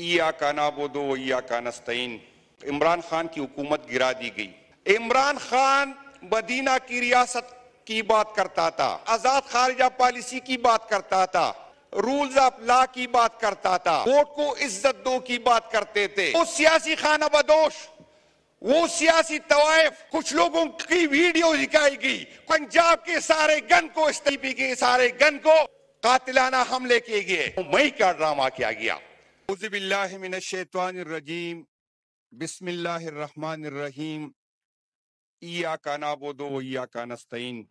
ईया काना बोदो ईया कानस्तैन इमरान खान की हुकूमत गिरा दी गई इमरान खान मदीना की रियासत की बात करता था आजाद खारिजा पॉलिसी की बात करता था रूल्स ऑफ लॉ की बात करता था वोट को इज्जत दो की बात करते थे वो सियासी खाना बदोश वो सियासी तवायफ कुछ लोगों की वीडियो दिखाई गई पंजाब के सारे गन को इस्तीफी के सारे गन को कातिलाना हमले किए गए मई का ड्रामा किया गया ईया ईया का नस्तीन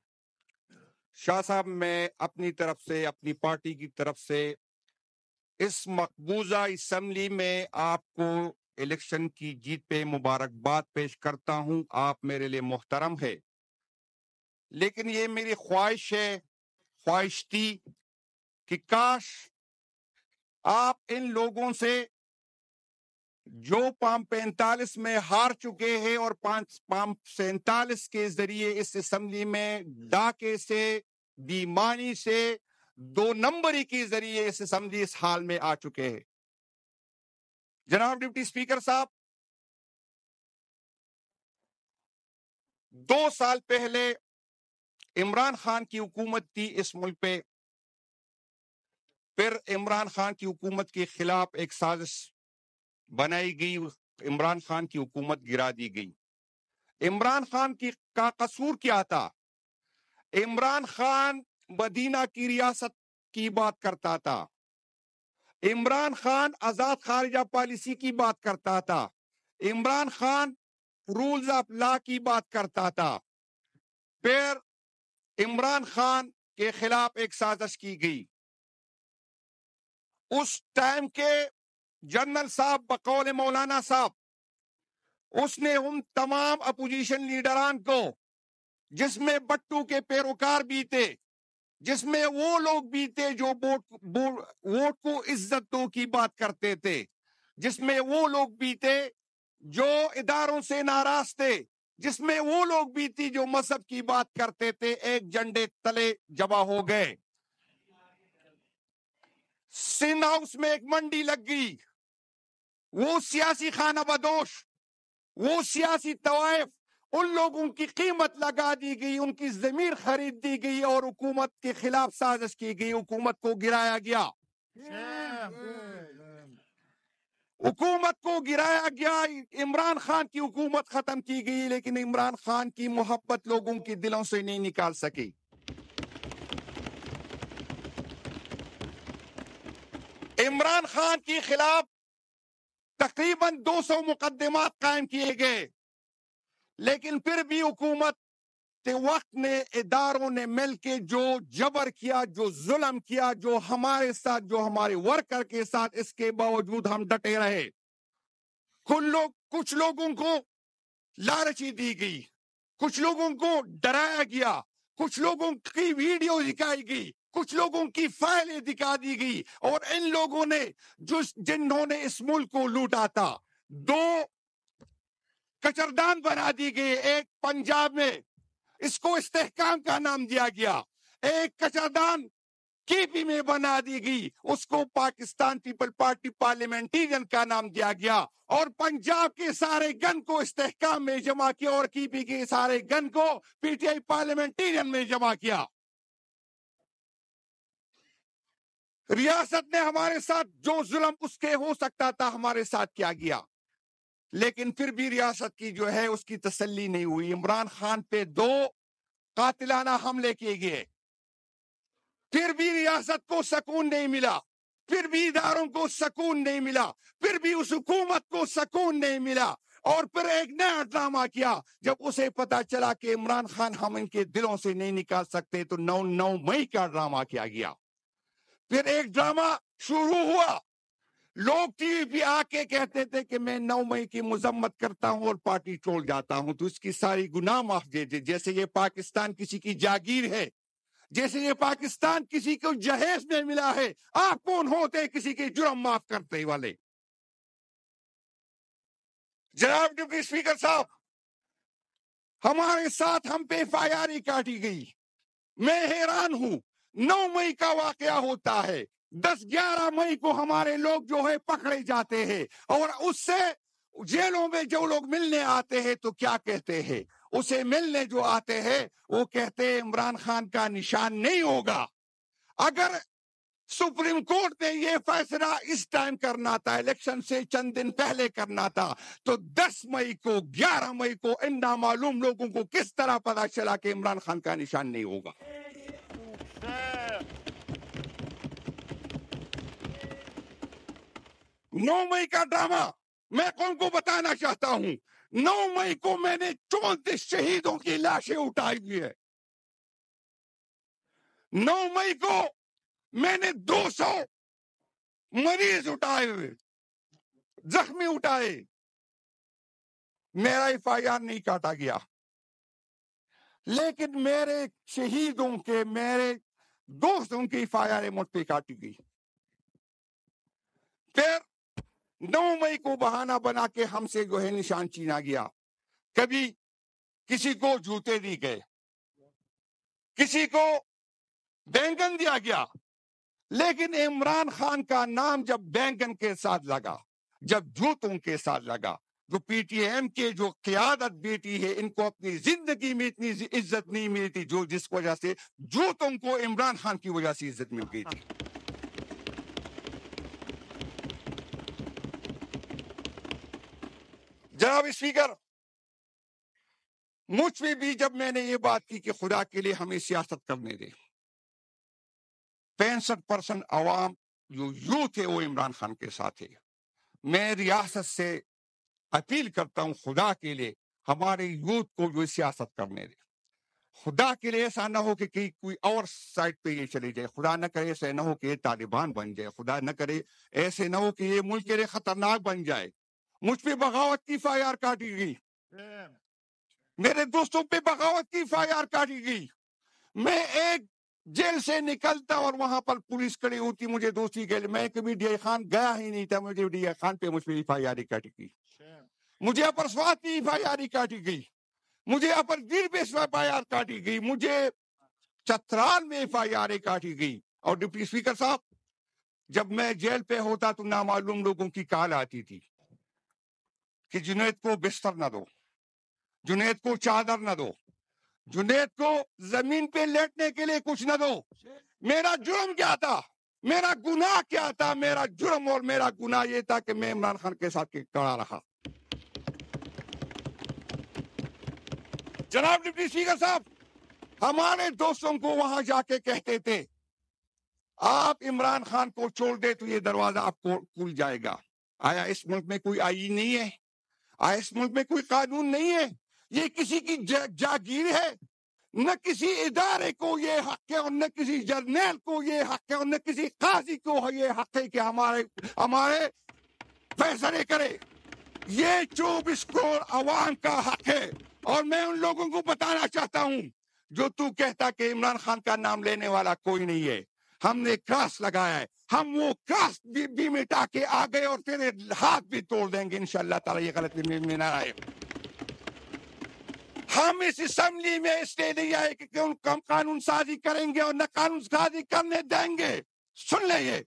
शाह साहब मैं अपनी तरफ से अपनी पार्टी की तरफ से इस मकबूजा इसम्बली में आपको इलेक्शन की जीत पे मुबारकबाद पेश करता हूँ आप मेरे लिए मोहतरम है लेकिन ये मेरी ख्वाहिश है ख्वाहिश थी कि काश आप इन लोगों से जो पाम पैंतालीस में हार चुके हैं और पांच पाम सैतालीस के जरिए इस असम्बली में डाके से दीमानी से दो नंबरी के जरिए इस असम्बली इस हाल में आ चुके हैं जनाब डिप्टी स्पीकर साहब दो साल पहले इमरान खान की हुकूमत थी इस मुल्क पे फिर इमरान खान की हुकूमत के खिलाफ एक साजिश बनाई गई इमरान खान की हुकूमत गिरा दी गई इमरान खान की का कसूर क्या था इमरान खान मदीना की रियासत की बात करता था इमरान खान आजाद खारिजा पॉलिसी की बात करता था Imran Khan rules of law की बात करता था फिर इमरान खान के खिलाफ एक साजिश की गई उस टाइम के जनरल साहब बकौल मौलाना साहब उसने उन तमाम अपोजिशन लीडरान को जिसमें बट्टू के पैरोकार भी थे जिसमें वो लोग भी थे जो वोट वोट को इज्जतों की बात करते थे जिसमें वो लोग भी थे जो इदारों से नाराज थे जिसमें वो लोग भी थी जो मजहब की बात करते थे एक झंडे तले जमा हो गए सिंध हाउस में एक मंडी लग गई वो सियासी खाना बदोश वो सियासी तवायफ उन लोगों की कीमत लगा दी गई उनकी जमीर खरीद दी गई और हुकूमत के खिलाफ साजिश की गई हुकूमत को गिराया गया हुकूमत को गिराया गया इमरान खान की हुकूमत खत्म की गई लेकिन इमरान खान की मोहब्बत लोगों के दिलों से नहीं निकाल सकी इमरान खान के खिलाफ तकरीबन 200 मुकदमात कायम किए गए लेकिन फिर भी हुकूमत के वक्त ने इदारों ने मिल के जो जबर किया जो जुलम किया जो हमारे साथ जो हमारे वर्कर के साथ इसके बावजूद हम डटे रहे कुछ लोग कुछ लोगों को लालची दी गई कुछ लोगों को डराया गया कुछ लोगों की वीडियो दिखाई गई कुछ लोगों की फाइलें दिखा दी गई और इन लोगों ने जो जिन्होंने इस मुल्क को लूटा था दो कचरदान बना दी गई एक पंजाब में इसको इस्तेकाम का नाम दिया गया एक कचरदान केपी में बना दी गई उसको पाकिस्तान पीपल पार्टी पार्लियामेंटेरियन का नाम दिया गया और पंजाब के सारे गन को इस्तेकाम में जमा किया और केपी के सारे गन को पीटीआई पार्लियामेंटेरियन में जमा किया रियासत ने हमारे साथ जो जुल्म उसके हो सकता था हमारे साथ किया गया लेकिन फिर भी रियासत की जो है उसकी तसल्ली नहीं हुई इमरान खान पे दो कातिलाना हमले किए गए फिर भी रियासत को सुकून नहीं मिला फिर भी इदारों को सुकून नहीं मिला फिर भी उस हुकूमत को सुकून नहीं मिला और फिर एक नया ड्रामा किया जब उसे पता चला कि इमरान खान हम इनके दिलों से नहीं निकाल सकते तो नौ नौ मई का ड्रामा किया गया फिर एक ड्रामा शुरू हुआ लोग टीवी पे आके कहते थे कि मैं नौ मई की मजम्मत करता हूं और पार्टी छोड़ जाता हूं तो इसकी सारी गुनाह माफ दे दे जैसे ये पाकिस्तान किसी की जागीर है जैसे ये पाकिस्तान किसी को जहेज में मिला है आप कौन होते किसी के जुर्म माफ करने वाले जनाब डिप्टी स्पीकर साहब हमारे साथ हम पे फायारी काटी गई मैं हैरान हूं नौ मई का वाकया होता है दस ग्यारह मई को हमारे लोग जो है पकड़े जाते हैं और उससे जेलों में जो लोग मिलने आते हैं तो क्या कहते हैं उसे मिलने जो आते हैं वो कहते हैं इमरान खान का निशान नहीं होगा अगर सुप्रीम कोर्ट ने ये फैसला इस टाइम करना था इलेक्शन से चंद दिन पहले करना था तो 10 मई को 11 मई को इन नामालूम लोगों को किस तरह पता चला कि इमरान खान का निशान नहीं होगा नौ मई का ड्रामा मैं कौन को बताना चाहता हूं नौ मई को मैंने चौंतीस शहीदों की लाशें उठाई हुई है नौ मई को मैंने 200 मरीज उठाए हुए जख्मी उठाए मेरा एफ आई आर नहीं काटा गया लेकिन मेरे शहीदों के मेरे दोस्तों की एफ आई आर मुठ पर काटी गई फिर नौ मई को बहाना बना के हमसे जो है निशान चीना गया कभी किसी को जूते दी गए किसी को बैंगन दिया गया लेकिन इमरान खान का नाम जब बैंगन के साथ लगा जब जूतों के साथ लगा जो पीटीएम के जो क्यादत बेटी है इनको अपनी जिंदगी में इतनी इज्जत नहीं मिली थी जो जिस वजह से जूतों को इमरान खान की वजह से इज्जत मिल गई थी जनाब स्पीकर मुझ में भी जब मैंने ये बात की कि खुदा के लिए हमें सियासत करने दे पैंसठ परसेंट अवाम जो यूथ है वो इमरान खान के साथ है मैं रियासत से अपील करता हूं खुदा के लिए हमारे यूथ को जो सियासत करने दे खुदा के लिए ऐसा ना हो कि कहीं कोई और साइड पे ये चले जाए खुदा ना करे ऐसे ना हो कि ये तालिबान बन जाए खुदा ना करे ऐसे ना हो कि ये मुल्क के लिए खतरनाक बन जाए मुझ पे बगावत की एफ आई आर काटी गई मेरे दोस्तों पे बगावत की एफ आई आर काटी गई मैं एक जेल से निकलता और वहां पर पुलिस खड़ी होती मुझे दोस्ती के लिए मैं कभी डी खान गया ही नहीं था मुझे डी खान पे मुझ पर एफ आई आर काटी गई मुझे अपर स्वाद की एफ आई आर काटी गई मुझे अपर गिर पे एफ आई आर काटी गई मुझे चतराल में एफ आई आर काटी गई और डिप्टी स्पीकर साहब जब मैं जेल पे होता तो नामालूम लोगों की काल आती थी कि जुनेद को बिस्तर ना दो जुनेद को चादर ना दो जुनेद को जमीन पे लेटने के लिए कुछ ना दो मेरा जुर्म क्या था मेरा गुनाह क्या था मेरा जुर्म और मेरा गुनाह ये था कि मैं इमरान खान के साथ कड़ा रहा जनाब डिप्टी स्पीकर साहब हमारे दोस्तों को वहां जाके कहते थे आप इमरान खान को छोड़ दे तो ये दरवाजा आपको खुल जाएगा आया इस मुल्क में कोई आई नहीं है आ इस मुल्क में कोई कानून नहीं है ये किसी की जा, जागीर है न किसी इदारे को ये हक है और न किसी जर्नेल को ये हक है और न किसी काजी को ये हक है कि हमारे हमारे फैसले करे ये चौबीस करोड़ अवाम का हक है और मैं उन लोगों को बताना चाहता हूँ जो तू कहता कि इमरान खान का नाम लेने वाला कोई नहीं है हमने क्रास लगाया है हम वो क्रास भी, भी मिटा के आ गए और तेरे हाथ भी तोड़ देंगे इनशाला ताला ये गलत में ना आए हम इस असम्बली में इसलिए नहीं आए कि हम कानून साजी करेंगे और न कानून साजी करने देंगे सुन ले ये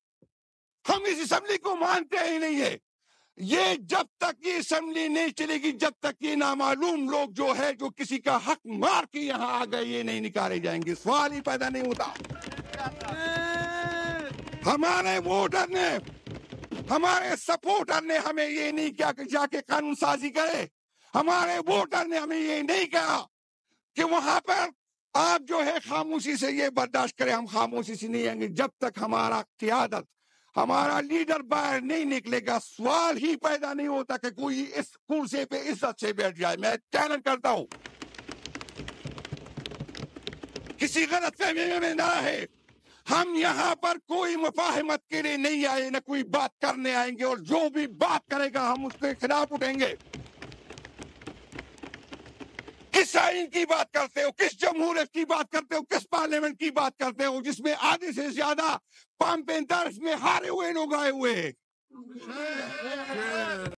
हम इस असम्बली को मानते ही नहीं है ये जब तक ये असम्बली नहीं चलेगी जब तक ये नामालूम लोग जो है जो किसी का हक मार के यहाँ आ गए ये नहीं निकाले जाएंगे सवाल ही पैदा नहीं होता हमारे वोटर ने हमारे सपोर्टर ने हमें ये नहीं किया कि जाके कानून साजी करे हमारे वोटर ने हमें ये नहीं कहा कि वहां पर आप जो है खामोशी से ये बर्दाश्त करें हम खामोशी से नहीं आएंगे जब तक हमारा क्यादत हमारा लीडर बाहर नहीं निकलेगा सवाल ही पैदा नहीं होता कि कोई इस कुर्सी पे इस अच्छे बैठ जाए मैं चैलेंज करता हूं किसी गलत फहमी में ना है हम यहाँ पर कोई मुफाहमत के लिए नहीं आए न कोई बात करने आएंगे और जो भी बात करेगा हम उसके खिलाफ उठेंगे किस आइन की बात करते हो किस जमहूरत की बात करते हो किस पार्लियामेंट की बात करते हो जिसमें आधे से ज्यादा पाम पेंतर्स में हारे हुए लोग आए हुए हैं